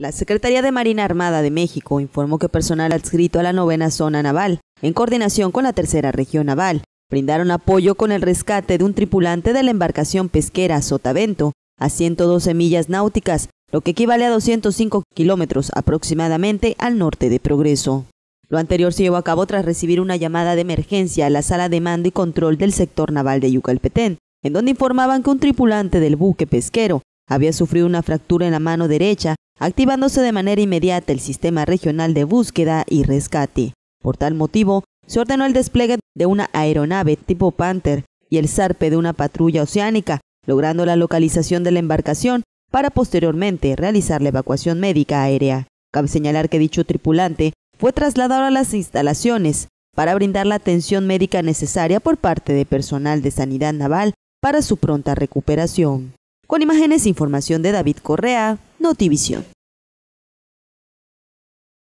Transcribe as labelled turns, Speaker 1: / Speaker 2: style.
Speaker 1: La Secretaría de Marina Armada de México informó que personal adscrito a la novena zona naval, en coordinación con la tercera región naval, brindaron apoyo con el rescate de un tripulante de la embarcación pesquera Sotavento a 112 millas náuticas, lo que equivale a 205 kilómetros aproximadamente al norte de Progreso. Lo anterior se llevó a cabo tras recibir una llamada de emergencia a la sala de mando y control del sector naval de Yucalpetén, en donde informaban que un tripulante del buque pesquero había sufrido una fractura en la mano derecha, activándose de manera inmediata el sistema regional de búsqueda y rescate. Por tal motivo, se ordenó el despliegue de una aeronave tipo Panther y el zarpe de una patrulla oceánica, logrando la localización de la embarcación para posteriormente realizar la evacuación médica aérea. Cabe señalar que dicho tripulante fue trasladado a las instalaciones para brindar la atención médica necesaria por parte de personal de sanidad naval para su pronta recuperación. Con imágenes e información de David Correa, Notivision.